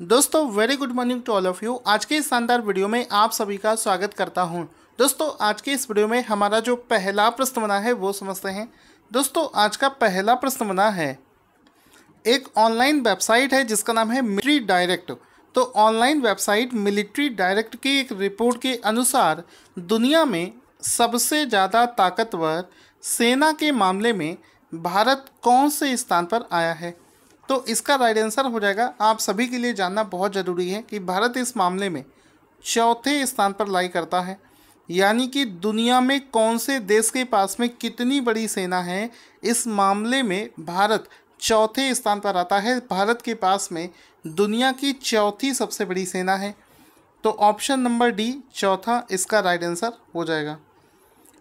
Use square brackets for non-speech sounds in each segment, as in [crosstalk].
दोस्तों very good morning to all of you आज के इस शानदार वीडियो में आप सभी का स्वागत करता हूं दोस्तों आज के इस वीडियो में हमारा जो पहला प्रश्न बना है वो समझते हैं दोस्तों आज का पहला प्रश्न बना है एक ऑनलाइन वेबसाइट है जिसका नाम है मिलिट्री डायरेक्ट तो ऑनलाइन वेबसाइट मिलिट्री डायरेक्ट की एक रिपोर्ट के अनुसार दुनिया में सबसे ज़्यादा ताकतवर सेना के मामले में भारत कौन से स्थान पर आया है तो इसका राइट आंसर हो जाएगा आप सभी के लिए जानना बहुत ज़रूरी है कि भारत इस मामले में चौथे स्थान पर लाई करता है यानी कि दुनिया में कौन से देश के पास में कितनी बड़ी सेना है इस मामले में भारत चौथे स्थान पर आता है भारत के पास में दुनिया की चौथी सबसे बड़ी सेना है तो ऑप्शन नंबर डी चौथा इसका राइट आंसर हो जाएगा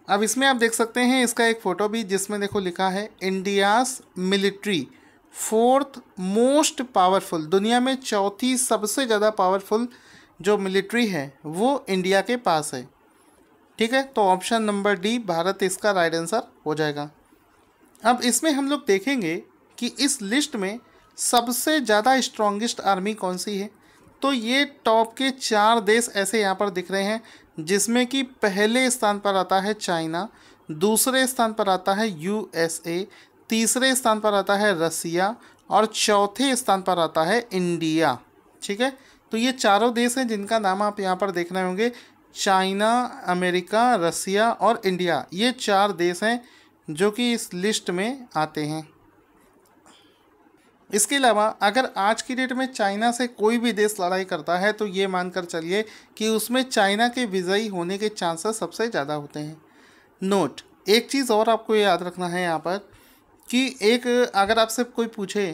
अब इसमें आप देख सकते हैं इसका एक फ़ोटो भी जिसमें देखो लिखा है India's military fourth most powerful दुनिया में चौथी सबसे ज़्यादा पावरफुल जो मिलिट्री है वो इंडिया के पास है ठीक है तो ऑप्शन नंबर डी भारत इसका राइट आंसर हो जाएगा अब इसमें हम लोग देखेंगे कि इस लिस्ट में सबसे ज़्यादा स्ट्रॉन्गेस्ट आर्मी कौन सी है तो ये टॉप के चार देश ऐसे यहाँ पर दिख रहे हैं जिसमें कि पहले स्थान पर आता है चाइना दूसरे स्थान पर आता है यूएसए तीसरे स्थान पर आता है रसिया और चौथे स्थान पर आता है इंडिया ठीक है तो ये चारों देश हैं जिनका नाम आप यहाँ पर देख रहे होंगे चाइना अमेरिका रसिया और इंडिया ये चार देश हैं जो कि इस लिस्ट में आते हैं इसके अलावा अगर आज की डेट में चाइना से कोई भी देश लड़ाई करता है तो ये मानकर चलिए कि उसमें चाइना के विजयी होने के चांसेस सबसे ज़्यादा होते हैं नोट एक चीज़ और आपको याद रखना है यहाँ पर कि एक अगर आपसे कोई पूछे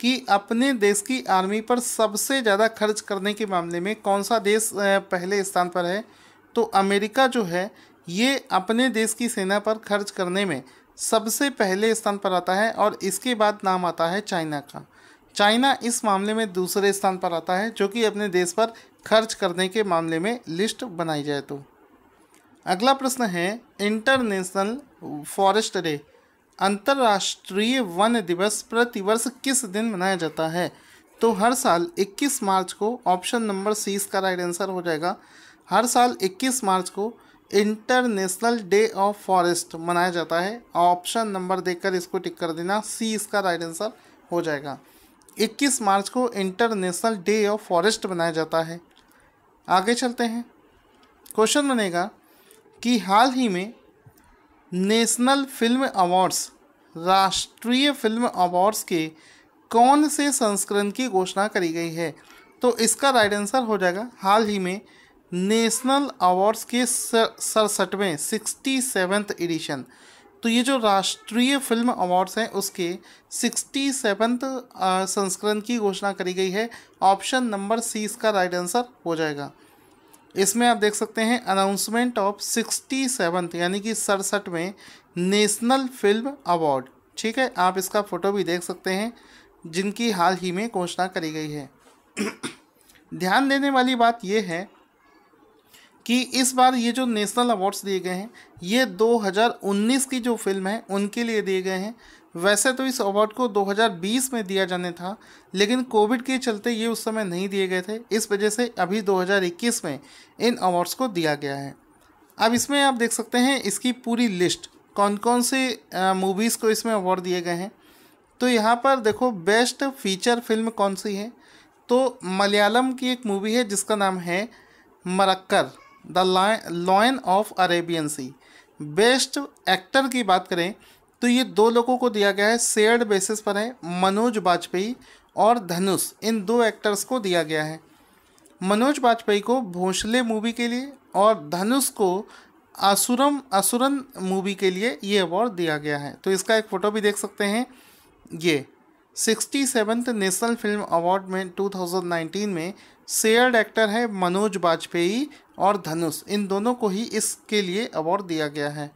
कि अपने देश की आर्मी पर सबसे ज़्यादा खर्च करने के मामले में कौन सा देश पहले स्थान पर है तो अमेरिका जो है ये अपने देश की सेना पर खर्च करने में सबसे पहले स्थान पर आता है और इसके बाद नाम आता है चाइना का चाइना इस मामले में दूसरे स्थान पर आता है जो कि अपने देश पर खर्च करने के मामले में लिस्ट बनाई जाए तो अगला प्रश्न है इंटरनेशनल फॉरेस्ट डे अंतर्राष्ट्रीय वन दिवस प्रतिवर्ष किस दिन मनाया जाता है तो हर साल 21 मार्च को ऑप्शन नंबर सी इसका राइट आंसर हो जाएगा हर साल 21 मार्च को इंटरनेशनल डे ऑफ फॉरेस्ट मनाया जाता है ऑप्शन नंबर देकर इसको टिक कर देना सी इसका राइट आंसर हो जाएगा 21 मार्च को इंटरनेशनल डे ऑफ फॉरेस्ट मनाया जाता है आगे चलते हैं क्वेश्चन बनेगा कि हाल ही में नेशनल फिल्म अवार्ड्स राष्ट्रीय फिल्म अवार्ड्स के कौन से संस्करण की घोषणा करी गई है तो इसका राइट आंसर हो जाएगा हाल ही में नेशनल अवार्ड्स के सड़सठवें सिक्सटी सेवन्थ एडिशन तो ये जो राष्ट्रीय फिल्म अवार्ड्स हैं उसके सिक्सटी सेवन्थ संस्करण की घोषणा करी गई है ऑप्शन नंबर सी इसका राइट आंसर हो जाएगा इसमें आप देख सकते हैं अनाउंसमेंट ऑफ सिक्सटी सेवन्थ यानी कि सड़सठवें नेशनल फिल्म अवार्ड ठीक है आप इसका फ़ोटो भी देख सकते हैं जिनकी हाल ही में घोषणा करी गई है [coughs] ध्यान देने वाली बात यह है कि इस बार ये जो नेशनल अवार्ड्स दिए गए हैं ये 2019 की जो फिल्म है उनके लिए दिए गए हैं वैसे तो इस अवार्ड को 2020 में दिया जाने था लेकिन कोविड के चलते ये उस समय नहीं दिए गए थे इस वजह से अभी 2021 में इन अवार्ड्स को दिया गया है अब इसमें आप देख सकते हैं इसकी पूरी लिस्ट कौन कौन से मूवीज़ को इसमें अवार्ड दिए गए हैं तो यहाँ पर देखो बेस्ट फीचर फिल्म कौन सी है तो मलयालम की एक मूवी है जिसका नाम है Marakkar the lion of Arabian sea best actor की बात करें तो ये दो लोगों को दिया गया है शेयर्ड बेसिस पर है मनोज वाजपेयी और धनुष इन दो एक्टर्स को दिया गया है मनोज वाजपेयी को भोंसले मूवी के लिए और धनुष को आसुरम आसुरन मूवी के लिए ये अवार्ड दिया गया है तो इसका एक फ़ोटो भी देख सकते हैं ये sixty seventh national film award में 2019 में शेयर्ड एक्टर है मनोज वाजपेयी और धनुष इन दोनों को ही इसके लिए अवार्ड दिया गया है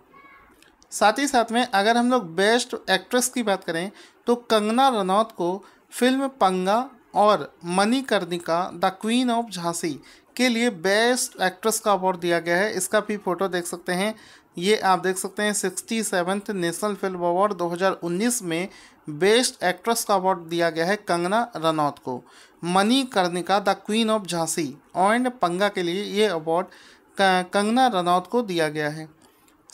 साथ ही साथ में अगर हम लोग बेस्ट एक्ट्रेस की बात करें तो कंगना रनौत को फिल्म पंगा और Manikarnika the queen of Jhansi के लिए बेस्ट एक्ट्रेस का अवार्ड दिया गया है इसका भी फोटो देख सकते हैं ये आप देख सकते हैं sixty seventh national film award 2019 में बेस्ट एक्ट्रेस का अवार्ड दिया गया है कंगना रनौत को Manikarnika the queen of Jhansi and Panga के लिए ये अवार्ड कंगना रनौत को दिया गया है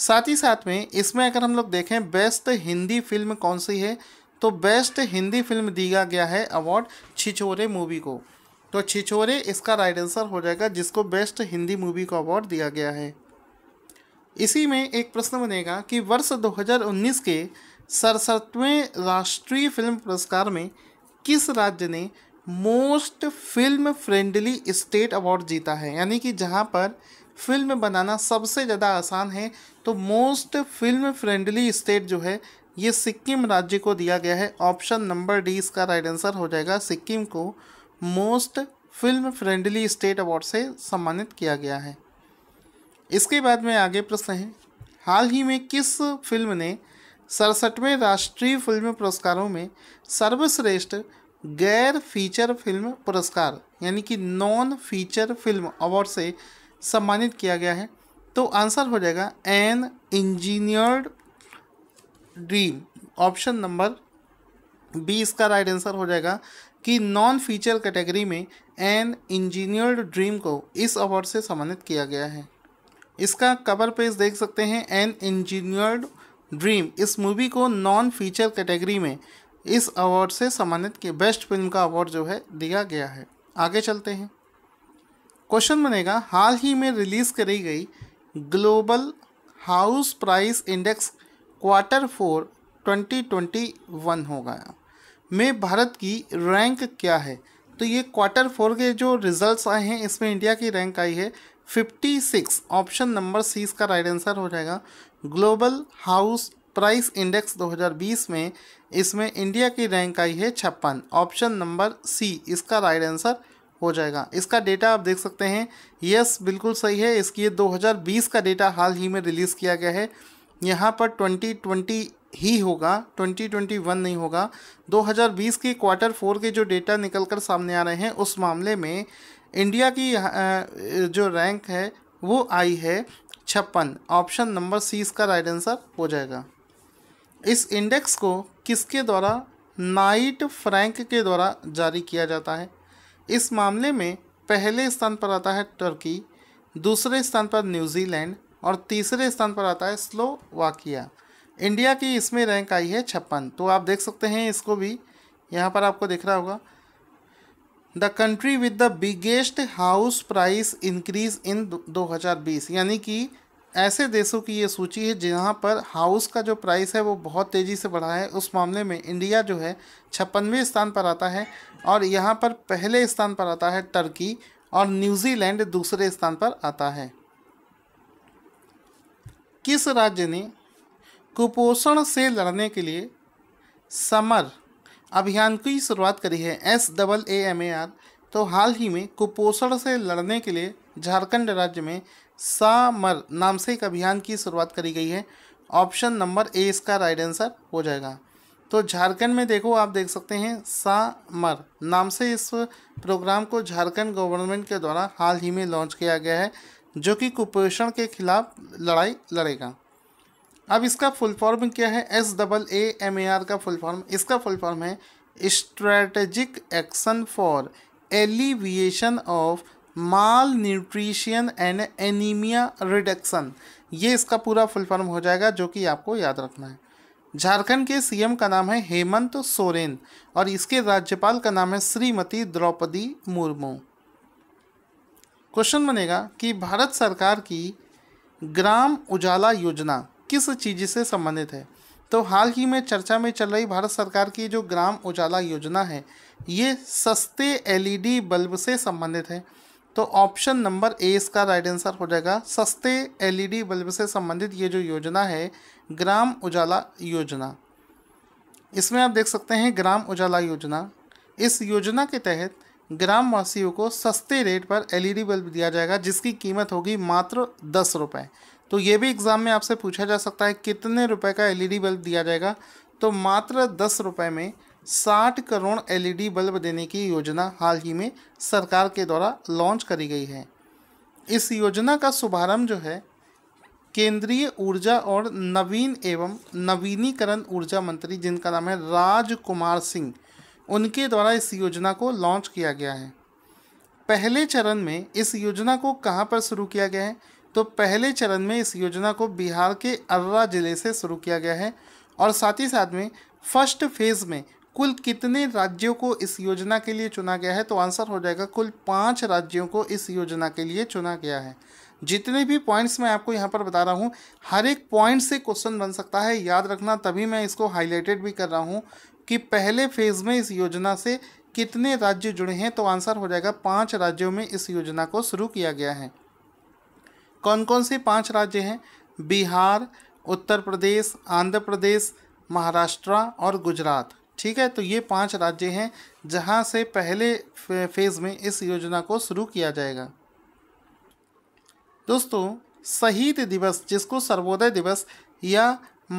साथ ही साथ में इसमें अगर हम लोग देखें बेस्ट हिंदी फिल्म कौन सी है तो बेस्ट हिंदी फिल्म दिया गया है अवार्ड छिछोरे मूवी को तो छिछोरे इसका राइट आंसर हो जाएगा जिसको बेस्ट हिंदी मूवी को अवार्ड दिया गया है इसी में एक प्रश्न बनेगा कि वर्ष 2019 के सड़सठवें राष्ट्रीय फिल्म पुरस्कार में किस राज्य ने most film friendly state award जीता है यानी कि जहाँ पर फिल्म बनाना सबसे ज़्यादा आसान है तो मोस्ट फिल्म फ्रेंडली स्टेट जो है ये सिक्किम राज्य को दिया गया है ऑप्शन नंबर डी इसका राइट आंसर हो जाएगा सिक्किम को most film friendly state award से सम्मानित किया गया है इसके बाद में आगे प्रश्न है हाल ही में किस फिल्म ने सड़सठवें राष्ट्रीय फिल्म पुरस्कारों में सर्वश्रेष्ठ गैर फीचर फिल्म पुरस्कार यानी कि नॉन फीचर फिल्म अवार्ड से सम्मानित किया गया है तो आंसर हो जाएगा an engineered dream option number B इसका राइट आंसर हो जाएगा कि नॉन फीचर कैटेगरी में एन इंजीनियर्ड ड्रीम को इस अवार्ड से सम्मानित किया गया है इसका कवर पेज देख सकते हैं एन इंजीनियर्ड ड्रीम इस मूवी को नॉन फीचर कैटेगरी में इस अवार्ड से सम्मानित किया बेस्ट फिल्म का अवार्ड जो है दिया गया है आगे चलते हैं क्वेश्चन बनेगा हाल ही में रिलीज़ करी गई global house price index quarter four 2021 होगा में भारत की रैंक क्या है तो ये क्वार्टर फोर के जो रिजल्ट्स आए हैं इसमें इंडिया की रैंक आई है 56 ऑप्शन नंबर सी इसका राइट आंसर हो जाएगा ग्लोबल हाउस प्राइस इंडेक्स 2020 में इसमें इंडिया की रैंक आई है छप्पन ऑप्शन नंबर सी इसका राइट आंसर हो जाएगा इसका डेटा आप देख सकते हैं यस बिल्कुल सही है इसकी 2020 का डेटा हाल ही में रिलीज़ किया गया है यहाँ पर ट्वेंटी ही होगा 2021 नहीं होगा 2020 के क्वार्टर फोर के जो डेटा निकल कर सामने आ रहे हैं उस मामले में इंडिया की जो रैंक है वो आई है छप्पन ऑप्शन नंबर सी इसका राइट आंसर हो जाएगा इस इंडेक्स को किसके द्वारा नाइट फ्रैंक के द्वारा जारी किया जाता है इस मामले में पहले स्थान पर आता है टर्की दूसरे स्थान पर न्यूजीलैंड और तीसरे स्थान पर आता है स्लोवाकिया इंडिया की इसमें रैंक आई है छप्पन तो आप देख सकते हैं इसको भी यहाँ पर आपको दिख रहा होगा the country with the biggest house price increase in 2020 यानी कि ऐसे देशों की ये सूची है जहाँ पर हाउस का जो प्राइस है वो बहुत तेज़ी से बढ़ा है उस मामले में इंडिया जो है छप्पनवें स्थान पर आता है और यहाँ पर पहले स्थान पर आता है टर्की और न्यूजीलैंड दूसरे स्थान पर आता है किस राज्य ने कुपोषण से लड़ने के लिए समर अभियान की शुरुआत करी है S double A M A R तो हाल ही में कुपोषण से लड़ने के लिए झारखंड राज्य में समर नाम से एक अभियान की शुरुआत करी गई है ऑप्शन नंबर ए इसका राइट आंसर हो जाएगा तो झारखंड में देखो आप देख सकते हैं सामर नाम से इस प्रोग्राम को झारखंड गवर्नमेंट के द्वारा हाल ही में लॉन्च किया गया है जो कि कुपोषण के खिलाफ लड़ाई लड़ेगा अब इसका फुल फॉर्म क्या है S double A M A R का फुल फॉर्म इसका फुल फॉर्म है strategic action for alleviation of malnutrition and anaemia reduction ये इसका पूरा फुल फॉर्म हो जाएगा जो कि आपको याद रखना है झारखंड के सीएम का नाम है हेमंत तो सोरेन और इसके राज्यपाल का नाम है श्रीमती द्रौपदी मुर्मू क्वेश्चन बनेगा कि भारत सरकार की ग्राम उजाला योजना किस चीज़ से संबंधित है तो हाल ही में चर्चा में चल रही भारत सरकार की जो ग्राम उजाला योजना है ये सस्ते एलईडी बल्ब से संबंधित है तो ऑप्शन नंबर ए इसका राइट आंसर हो जाएगा सस्ते एलईडी बल्ब से संबंधित ये जो योजना है ग्राम उजाला योजना इसमें आप देख सकते हैं ग्राम उजाला योजना इस योजना के तहत ग्रामवासियों को सस्ते रेट पर एलईडी बल्ब दिया जाएगा जिसकी कीमत होगी मात्र दस रुपये तो ये भी एग्ज़ाम में आपसे पूछा जा सकता है कितने रुपए का एलईडी बल्ब e दिया जाएगा तो मात्र दस रुपये में साठ करोड़ एलईडी बल्ब e देने की योजना हाल ही में सरकार के द्वारा लॉन्च करी गई है इस योजना का शुभारम्भ जो है केंद्रीय ऊर्जा और नवीन एवं नवीनीकरण ऊर्जा मंत्री जिनका नाम है राजकुमार सिंह उनके द्वारा इस योजना को लॉन्च किया गया है पहले चरण में इस योजना को कहाँ पर शुरू किया गया है तो पहले चरण में इस योजना को बिहार के अर्रा जिले से शुरू किया गया है और साथ ही साथ में फर्स्ट फेज़ में कुल कितने राज्यों को इस योजना के लिए चुना गया है तो आंसर हो जाएगा कुल पाँच राज्यों को इस योजना के लिए चुना गया है जितने भी पॉइंट्स मैं आपको यहाँ पर बता रहा हूँ हर एक पॉइंट से क्वेश्चन बन सकता है याद रखना तभी मैं इसको हाईलाइटेड भी कर रहा हूँ कि पहले फेज़ में इस योजना से कितने राज्य जुड़े हैं तो आंसर हो जाएगा पाँच राज्यों में इस योजना को शुरू किया गया है कौन कौन से पांच राज्य हैं बिहार उत्तर प्रदेश आंध्र प्रदेश महाराष्ट्र और गुजरात ठीक है तो ये पांच राज्य हैं जहां से पहले फेज़ में इस योजना को शुरू किया जाएगा दोस्तों शहीद दिवस जिसको सर्वोदय दिवस या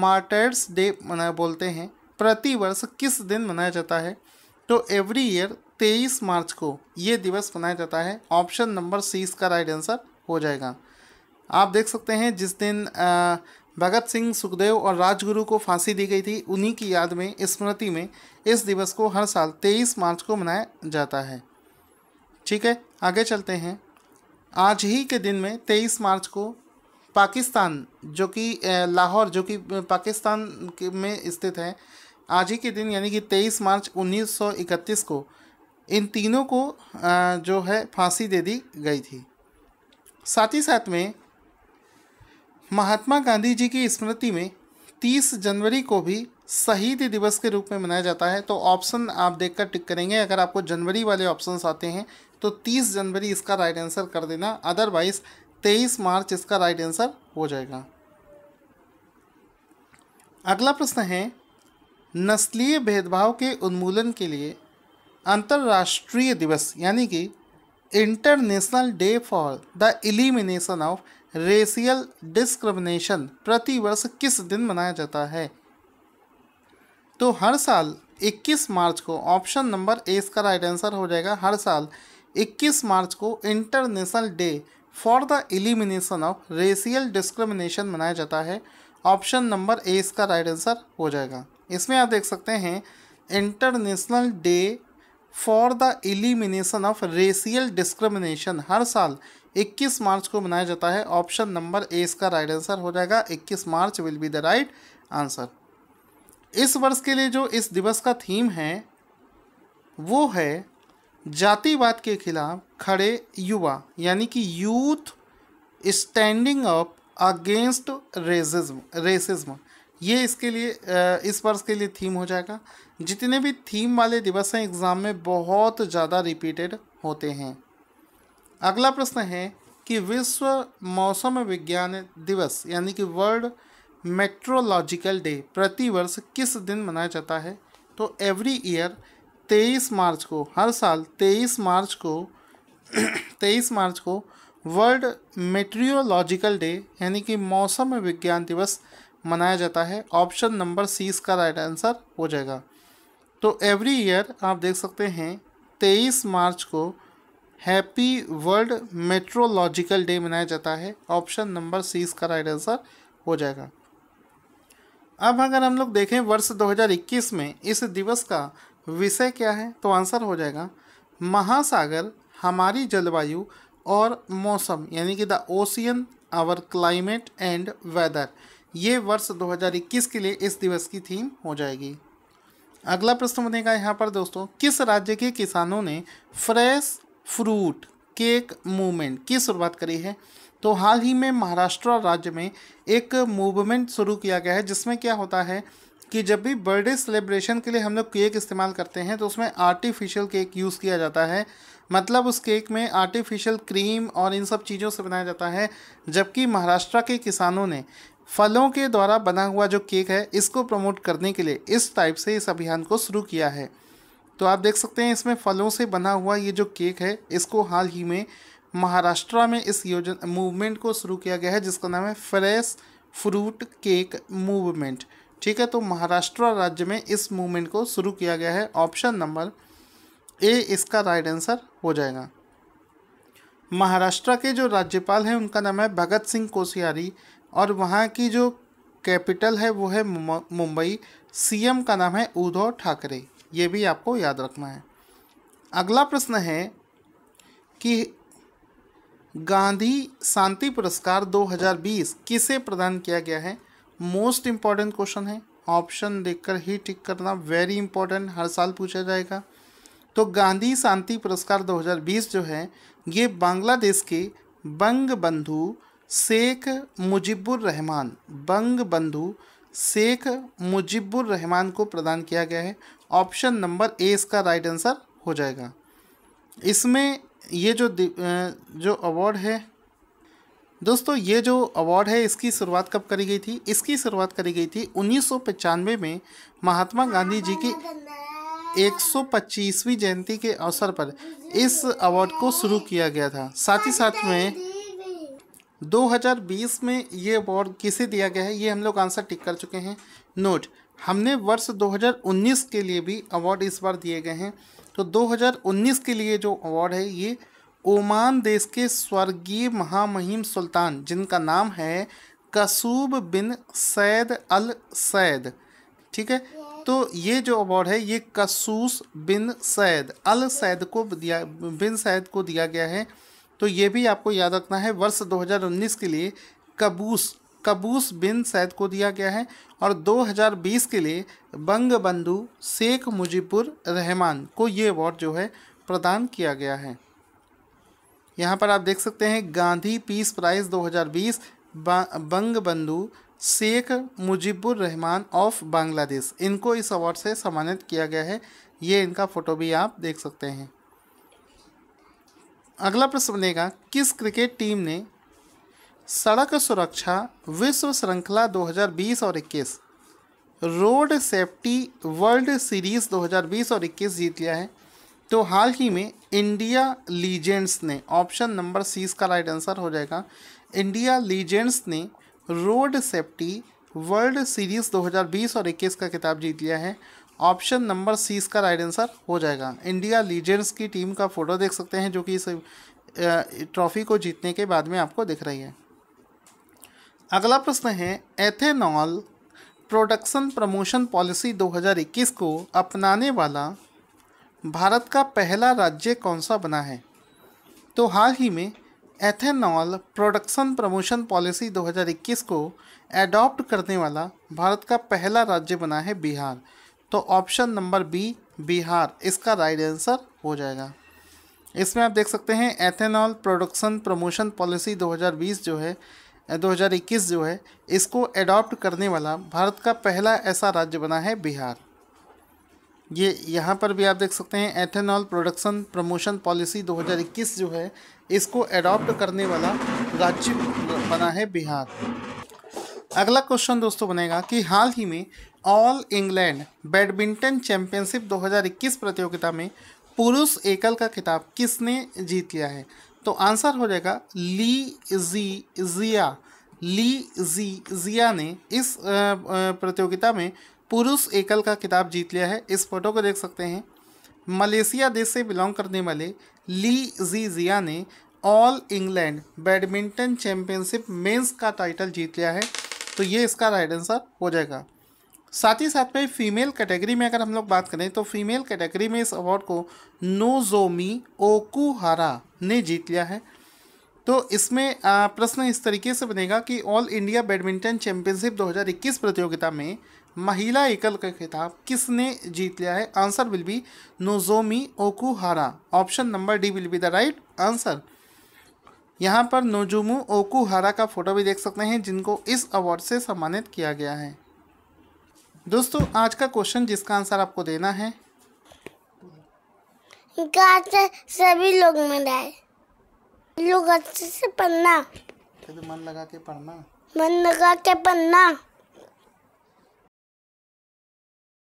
मार्टर्स डे मना बोलते हैं प्रतिवर्ष किस दिन मनाया जाता है तो एवरी ईयर तेईस मार्च को ये दिवस मनाया जाता है ऑप्शन नंबर सी इसका राइट आंसर हो जाएगा आप देख सकते हैं जिस दिन भगत सिंह सुखदेव और राजगुरु को फांसी दी गई थी उन्हीं की याद में स्मृति में इस दिवस को हर साल 23 मार्च को मनाया जाता है ठीक है आगे चलते हैं आज ही के दिन में 23 मार्च को पाकिस्तान जो कि लाहौर जो कि पाकिस्तान में स्थित है आज ही के दिन यानी कि 23 मार्च 1931 को इन तीनों को जो है फांसी दे दी गई थी साथ ही साथ में महात्मा गांधी जी की स्मृति में 30 जनवरी को भी शहीद दिवस के रूप में मनाया जाता है तो ऑप्शन आप देखकर टिक करेंगे अगर आपको जनवरी वाले ऑप्शन आते हैं तो 30 जनवरी इसका राइट आंसर कर देना अदरवाइज 23 मार्च इसका राइट आंसर हो जाएगा अगला प्रश्न है नस्लीय भेदभाव के उन्मूलन के लिए अंतर्राष्ट्रीय दिवस यानी कि international day for the elimination of racial discrimination प्रतिवर्ष किस दिन मनाया जाता है तो हर साल 21 मार्च को ऑप्शन नंबर ए इसका राइट आंसर हो जाएगा हर साल 21 मार्च को international day for the elimination of racial discrimination मनाया जाता है ऑप्शन नंबर ए इसका राइट आंसर हो जाएगा इसमें आप देख सकते हैं international day for the elimination of racial discrimination हर साल 21 मार्च को मनाया जाता है ऑप्शन नंबर ए इसका राइट आंसर हो जाएगा 21 मार्च will be the right answer इस वर्ष के लिए जो इस दिवस का थीम है वो है जातिवाद के खिलाफ खड़े युवा यानी कि youth standing up against racism racism ये इसके लिए इस वर्ष के लिए थीम हो जाएगा जितने भी थीम वाले दिवस हैं एग्ज़ाम में बहुत ज़्यादा रिपीटेड होते हैं अगला प्रश्न है कि विश्व मौसम विज्ञान दिवस यानी कि वर्ल्ड मेट्रोलॉजिकल डे प्रतिवर्ष किस दिन मनाया जाता है तो एवरी ईयर तेईस मार्च को हर साल तेईस मार्च को [clears throat] तेईस मार्च को वर्ल्ड मेट्रियोलॉजिकल डे यानी कि मौसम विज्ञान दिवस मनाया जाता है ऑप्शन नंबर सी इसका राइट आंसर हो जाएगा तो एवरी ईयर आप देख सकते हैं तेईस मार्च को हैप्पी वर्ल्ड मेट्रोलॉजिकल डे मनाया जाता है ऑप्शन नंबर सी इसका राइट आंसर हो जाएगा अब अगर हम लोग देखें वर्ष 2021 में इस दिवस का विषय क्या है तो आंसर हो जाएगा महासागर हमारी जलवायु और मौसम यानी कि the ocean our climate and weather ये वर्ष 2021 के लिए इस दिवस की थीम हो जाएगी अगला प्रश्न बनेगा यहाँ पर दोस्तों किस राज्य के किसानों ने फ्रेश फ्रूट केक मूवमेंट की शुरुआत करी है तो हाल ही में महाराष्ट्र राज्य में एक मूवमेंट शुरू किया गया है जिसमें क्या होता है कि जब भी बर्थडे सेलिब्रेशन के लिए हम लोग केक इस्तेमाल करते हैं तो उसमें आर्टिफिशियल केक यूज़ किया जाता है मतलब उस केक में आर्टिफिशियल क्रीम और इन सब चीज़ों से बनाया जाता है जबकि महाराष्ट्र के किसानों ने फलों के द्वारा बना हुआ जो केक है इसको प्रमोट करने के लिए इस टाइप से इस अभियान को शुरू किया है तो आप देख सकते हैं इसमें फलों से बना हुआ ये जो केक है इसको हाल ही में महाराष्ट्र में इस योजना मूवमेंट को शुरू किया गया है जिसका नाम है फ्रेश फ्रूट केक मूवमेंट ठीक है तो महाराष्ट्र राज्य में इस मूवमेंट को शुरू किया गया है ऑप्शन नंबर ए इसका राइट आंसर हो जाएगा महाराष्ट्र के जो राज्यपाल हैं उनका नाम है भगत सिंह कोश्यारी और वहाँ की जो कैपिटल है वो है मुंबई सीएम का नाम है उद्धव ठाकरे ये भी आपको याद रखना है अगला प्रश्न है कि गांधी शांति पुरस्कार 2020 किसे प्रदान किया गया है मोस्ट इम्पॉर्टेंट क्वेश्चन है ऑप्शन देखकर ही टिक करना वेरी इंपॉर्टेंट हर साल पूछा जाएगा तो गांधी शांति पुरस्कार 2020 जो है ये बांग्लादेश के बंग बंधु शेख मुजिबुर रहमान बंग बंधु शेख मुजिबुर रहमान को प्रदान किया गया है ऑप्शन नंबर ए इसका राइट आंसर हो जाएगा इसमें ये जो जो अवार्ड है दोस्तों ये जो अवार्ड है इसकी शुरुआत कब करी गई थी इसकी शुरुआत करी गई थी उन्नीस में महात्मा गांधी जी की 125वीं जयंती के अवसर पर इस अवार्ड को शुरू किया गया था साथ ही साथ में 2020 में ये अवार्ड किसे दिया गया है ये हम लोग आंसर टिक कर चुके हैं नोट हमने वर्ष 2019 के लिए भी अवार्ड इस बार दिए गए हैं तो 2019 के लिए जो अवार्ड है ये ओमान देश के स्वर्गीय महामहिम सुल्तान जिनका नाम है कसूब बिन सैद अल सैद ठीक है तो ये जो अवार्ड है ये कसूस बिन सैद अल सैद को दिया बिन सैद को दिया गया है तो ये भी आपको याद रखना है वर्ष 2019 के लिए कबूस कबूस बिन सैद को दिया गया है और 2020 के लिए बंगबंधु शेख मुजीबुर रहमान को ये अवार्ड जो है प्रदान किया गया है यहाँ पर आप देख सकते हैं Gandhi peace prize 2020 Bangabandhu Sheikh Mujibur Rahman of Bangladesh इनको इस अवार्ड से सम्मानित किया गया है ये इनका फ़ोटो भी आप देख सकते हैं अगला प्रश्न बनेगा किस क्रिकेट टीम ने सड़क सुरक्षा विश्व श्रृंखला 2020 और 21 रोड सेफ्टी वर्ल्ड सीरीज़ 2020 और 21 जीत लिया है तो हाल ही में इंडिया लीजेंड्स ने ऑप्शन नंबर सी इसका राइट आंसर हो जाएगा इंडिया लीजेंड्स ने रोड सेफ्टी वर्ल्ड सीरीज़ 2020 और 21 का किताब जीत लिया है ऑप्शन नंबर सी इसका राइट आंसर हो जाएगा इंडिया लीजेंड्स की टीम का फ़ोटो देख सकते हैं जो कि इस ट्रॉफ़ी को जीतने के बाद में आपको दिख रही है अगला प्रश्न है एथेनॉल प्रोडक्शन प्रमोशन पॉलिसी 2021 को अपनाने वाला भारत का पहला राज्य कौन सा बना है तो हाल ही में एथेनॉल प्रोडक्शन प्रमोशन पॉलिसी 2021 को एडॉप्ट करने वाला भारत का पहला राज्य बना है बिहार तो ऑप्शन नंबर बी बिहार इसका राइट आंसर हो जाएगा इसमें आप देख सकते हैं एथेनॉल प्रोडक्शन प्रमोशन पॉलिसी 2020 जो है 2021 जो है इसको एडॉप्ट करने वाला भारत का पहला ऐसा राज्य बना है बिहार ये यहाँ पर भी आप देख सकते हैं एथेनॉल प्रोडक्शन प्रमोशन पॉलिसी 2021 जो है इसको एडॉप्ट करने वाला राज्य बना है बिहार अगला क्वेश्चन दोस्तों बनेगा कि हाल ही में ऑल इंग्लैंड बैडमिंटन चैंपियनशिप 2021 प्रतियोगिता में पुरुष एकल का खिताब किसने जीत लिया है तो आंसर हो जाएगा ली जी जिया ली जी जिया ने इस प्रतियोगिता में पुरुष एकल का खिताब जीत लिया है इस फोटो को देख सकते हैं मलेशिया देश से बिलोंग करने वाले ली जी जिया ने all England badminton championship men's का टाइटल जीत लिया है तो ये इसका राइट आंसर हो जाएगा साथ ही साथ में फीमेल कैटेगरी में अगर हम लोग बात करें तो फीमेल कैटेगरी में इस अवार्ड को नोजोमी ओकुहारा ने जीत लिया है तो इसमें प्रश्न इस तरीके से बनेगा कि ऑल इंडिया बैडमिंटन चैंपियनशिप 2021 प्रतियोगिता में महिला एकल का खिताब किसने जीत लिया है answer will be Nozomi Okuhara option number D will be the right answer यहाँ पर नोजुमू ओकुहारा का फोटो भी देख सकते हैं जिनको इस अवार्ड से सम्मानित किया गया है दोस्तों आज का क्वेश्चन जिसका आंसर आपको देना है सभी लोग मिलाए लोग अच्छे से पढ़ना मन लगा के पढ़ना मन लगा के पढ़ना